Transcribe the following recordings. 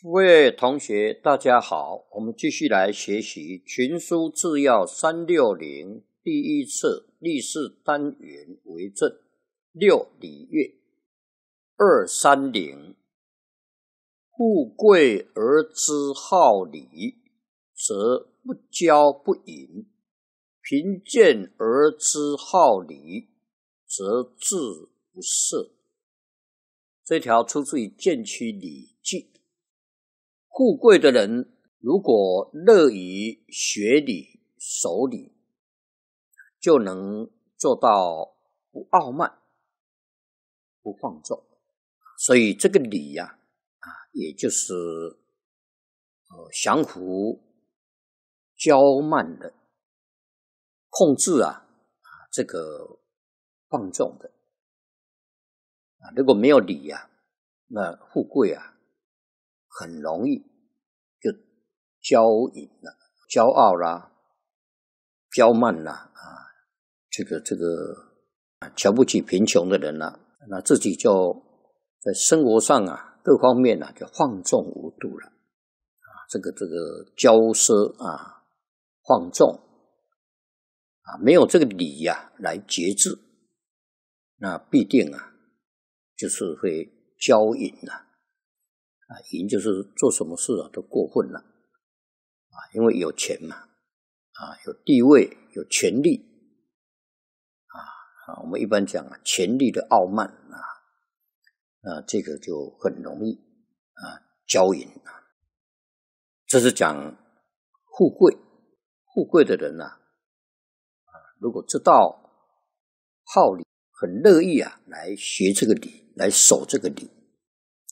诸位同学，大家好。我们继续来学习《群书治要》三六零第一册历史单元为证六礼乐二三零。富贵而知好礼，则不骄不淫；贫贱而知好礼，则志不赦，这条出自于《建区礼记》。富贵的人，如果乐于学礼守礼，就能做到不傲慢、不放纵。所以这个礼呀，啊，也就是呃，降服骄慢的控制啊，啊，这个放纵的啊。如果没有礼呀，那富贵啊。很容易就骄淫了，骄傲啦，骄慢啦，啊，这个这个啊，瞧不起贫穷的人了，那自己就在生活上啊，各方面啊就放纵无度了，啊，这个这个骄奢啊，放纵啊，没有这个理呀来节制，那必定啊，就是会骄淫了。啊，淫就是做什么事啊都过分了，啊，因为有钱嘛，啊，有地位，有权利，啊，啊，我们一般讲啊，权力的傲慢啊，啊，这个就很容易啊骄淫，啊，这是讲富贵，富贵的人呐，啊，如果知道好礼，很乐意啊来学这个礼，来守这个礼，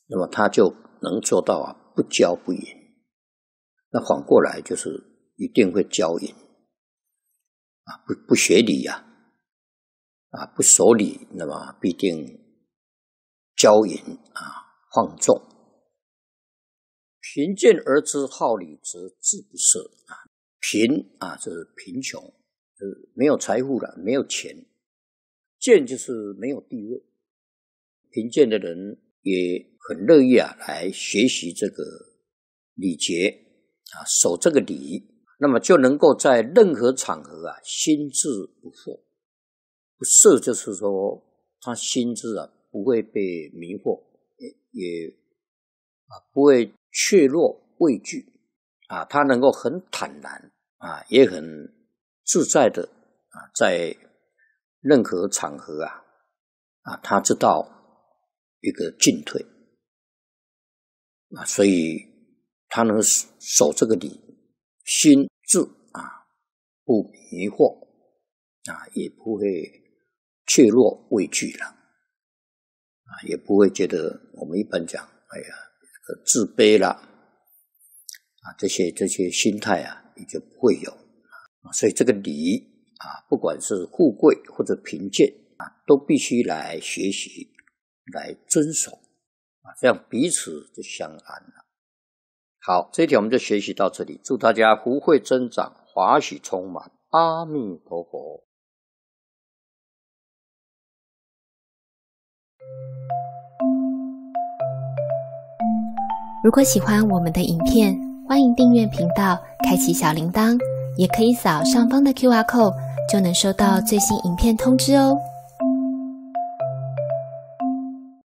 那么他就。能做到啊，不骄不淫。那反过来就是一定会骄淫啊，不不学礼呀，啊不守礼，那么必定骄淫啊放纵。贫贱而知好礼，则自不赦啊。贫啊，就是贫穷，就是没有财富了，没有钱；贱就是没有地位。贫贱的人。也很乐意啊，来学习这个礼节啊，守这个礼，那么就能够在任何场合啊，心智不惑，不惑就是说他心智啊不会被迷惑，也啊不会怯弱畏惧啊，他能够很坦然啊，也很自在的啊，在任何场合啊啊，他知道。一个进退啊，所以他能守这个礼，心智啊不迷惑啊，也不会怯弱畏惧了啊，也不会觉得我们一般讲哎呀这个自卑了啊，这些这些心态啊也就不会有啊，所以这个礼啊，不管是富贵或者贫贱啊，都必须来学习。来遵守，啊，这样彼此就相安了。好，这一条我们就学习到这里。祝大家福慧增长，华喜充满，阿弥陀佛。如果喜欢我们的影片，欢迎订阅频道，开启小铃铛，也可以扫上方的 Q R code，就能收到最新影片通知哦。